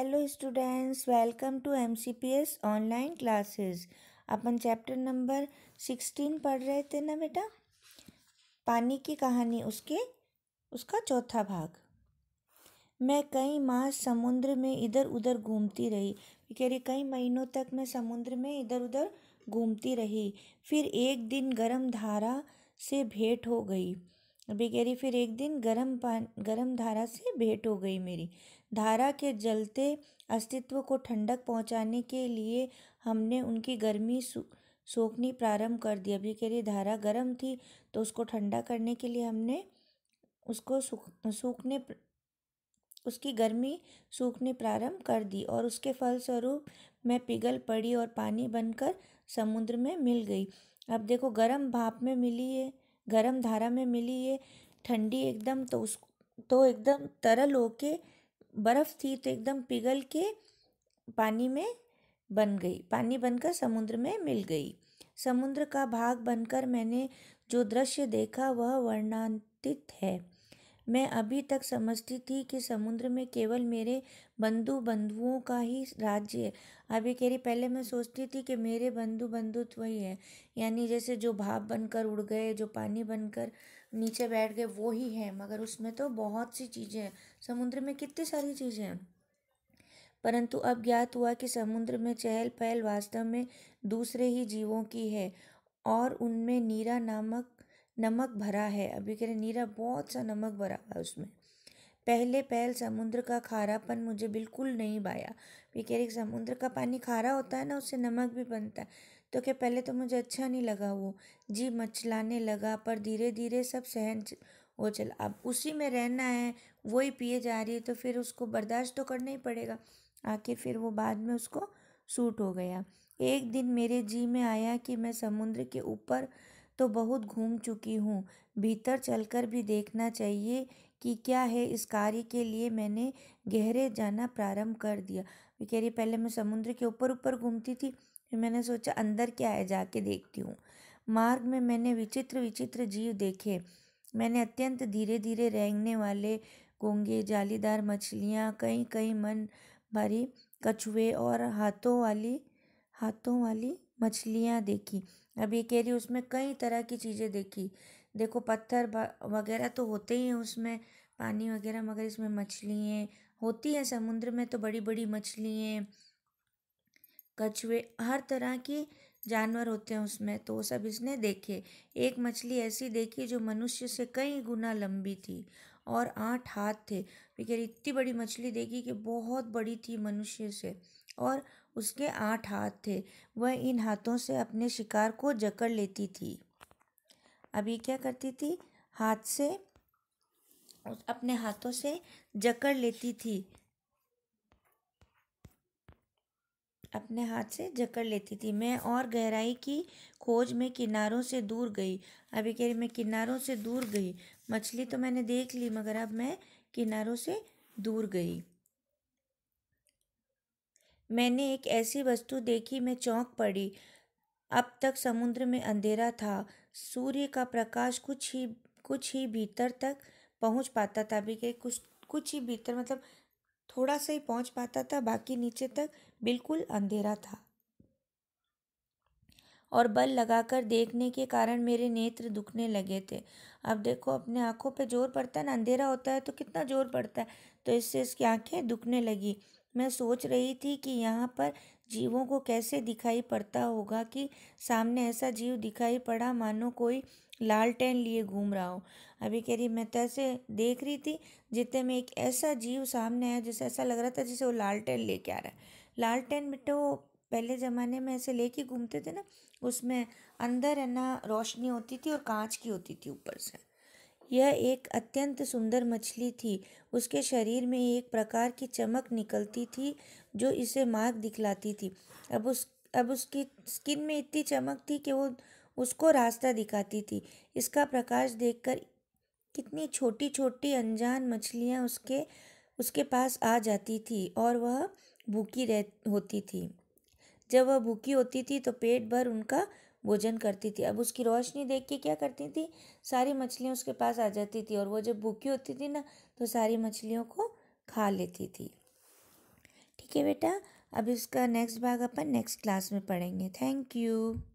hello students welcome to MCPS online classes अपन chapter number sixteen पढ़ रहे थे ना बेटा पानी की कहानी उसके उसका चौथा भाग मैं कई माह समुद्र में इधर उधर घूमती रही कह रही कई महीनों तक मैं समुद्र में इधर उधर घूमती रही फिर एक दिन गर्म धारा से भेंट हो गई अभी कह रही फिर एक दिन गर्म पान गर्म धारा से भेंट हो गई मेरी धारा के जलते अस्तित्व को ठंडक पहुंचाने के लिए हमने उनकी गर्मी सोखनी प्रारंभ कर दी अभी कह रही धारा गर्म थी तो उसको ठंडा करने के लिए हमने उसको सूखने उसकी गर्मी सूखने प्रारंभ कर दी और उसके फलस्वरूप मैं पिघल पड़ी और पानी बनकर समुद्र में मिल गई अब देखो गर्म भाप में मिली है गर्म धारा में मिली ये ठंडी एकदम तो उस तो एकदम तरल होके बर्फ़ थी तो एकदम पिघल के पानी में बन गई पानी बनकर समुद्र में मिल गई समुद्र का भाग बनकर मैंने जो दृश्य देखा वह वर्णांतित है मैं अभी तक समझती थी कि समुद्र में केवल मेरे बंधु बंधुओं का ही राज्य है अभी कह रही पहले मैं सोचती थी कि मेरे बंधु बंधुत्व ही है यानी जैसे जो भाप बनकर उड़ गए जो पानी बनकर नीचे बैठ गए वो ही है मगर उसमें तो बहुत सी चीज़ें हैं समुद्र में कितनी सारी चीज़ें हैं परंतु अब ज्ञात हुआ कि समुद्र में चहल पहल वास्तव में दूसरे ही जीवों की है और उनमें नीरा नामक नमक भरा है अभी कह रहे नीरा बहुत सा नमक भरा हुआ उसमें पहले पहल समुद्र का खारापन मुझे बिल्कुल नहीं भाया भी कह रही समुद्र का पानी खारा होता है ना उससे नमक भी बनता है तो क्या पहले तो मुझे अच्छा नहीं लगा वो जी मचलाने लगा पर धीरे धीरे सब सहन हो चला अब उसी में रहना है वही पिए जा रही है तो फिर उसको बर्दाश्त तो करना ही पड़ेगा आखिर फिर वो बाद में उसको सूट हो गया एक दिन मेरे जी में आया कि मैं समुद्र के ऊपर तो बहुत घूम चुकी हूँ भीतर चलकर भी देखना चाहिए कि क्या है इस कार्य के लिए मैंने गहरे जाना प्रारंभ कर दिया कह रही पहले मैं समुद्र के ऊपर ऊपर घूमती थी फिर मैंने सोचा अंदर क्या है जाके देखती हूँ मार्ग में मैंने विचित्र विचित्र जीव देखे मैंने अत्यंत धीरे धीरे रेंगने वाले गोंगे जालीदार मछलियाँ कई कई मन भरी कछुए और हाथों वाली हाथों वाली मछलियाँ देखी अब ये कह रही उसमें कई तरह की चीज़ें देखी देखो पत्थर वगैरह तो होते ही हैं उसमें पानी वगैरह मगर इसमें मछलियाँ होती हैं समुद्र में तो बड़ी बड़ी मछलियाँ कछुए हर तरह की जानवर होते हैं उसमें तो वो सब इसने देखे एक मछली ऐसी देखी जो मनुष्य से कई गुना लंबी थी और आठ हाथ थे बेचारी इतनी बड़ी मछली देखी कि बहुत बड़ी थी मनुष्य से और उसके आठ हाथ थे वह इन हाथों से अपने शिकार को जकड़ लेती थी अब ये क्या करती थी हाथ से अपने हाथों से जकड़ लेती थी अपने हाथ से जकड़ लेती थी मैं और गहराई की खोज में किनारों से दूर गई अभी कह रही मैं किनारों से दूर गई मछली तो मैंने देख ली मगर अब मैं किनारों से दूर गई मैंने एक ऐसी वस्तु देखी मैं चौंक पड़ी अब तक समुद्र में अंधेरा था सूर्य का प्रकाश कुछ ही कुछ ही भीतर तक पहुंच पाता था अभी कुछ कुछ ही भीतर मतलब थोड़ा सा ही पहुंच पाता था बाकी नीचे तक बिल्कुल अंधेरा था और बल लगाकर देखने के कारण मेरे नेत्र दुखने लगे थे अब देखो अपने आँखों पे जोर पड़ता है ना अंधेरा होता है तो कितना जोर पड़ता है तो इससे इसकी आंखें दुखने लगी मैं सोच रही थी कि यहाँ पर जीवों को कैसे दिखाई पड़ता होगा कि सामने ऐसा जीव दिखाई पड़ा मानो कोई लाल टेन लिए घूम रहा हो अभी कह रही मैं तैसे तो देख रही थी जितने में एक ऐसा जीव सामने आया जैसे ऐसा लग रहा था जैसे वो लाल लालटेन ले आ रहा है लाल टेन बेटे वो पहले ज़माने में ऐसे ले घूमते थे ना उसमें अंदर है ना रोशनी होती थी और कांच की होती थी ऊपर से यह एक अत्यंत सुंदर मछली थी उसके शरीर में एक प्रकार की चमक निकलती थी जो इसे मार्ग दिखलाती थी अब उस अब उसकी स्किन में इतनी चमक थी कि वो उसको रास्ता दिखाती थी इसका प्रकाश देखकर कितनी छोटी छोटी अनजान मछलियाँ उसके उसके पास आ जाती थी और वह भूखी रह होती थी जब वह भूखी होती थी तो पेट भर उनका भोजन करती थी अब उसकी रोशनी देख के क्या करती थी सारी मछलियाँ उसके पास आ जाती थी और वो जब भूखी होती थी ना तो सारी मछलियों को खा लेती थी ठीक है बेटा अब इसका नेक्स्ट भाग अपन नेक्स्ट क्लास में पढ़ेंगे थैंक यू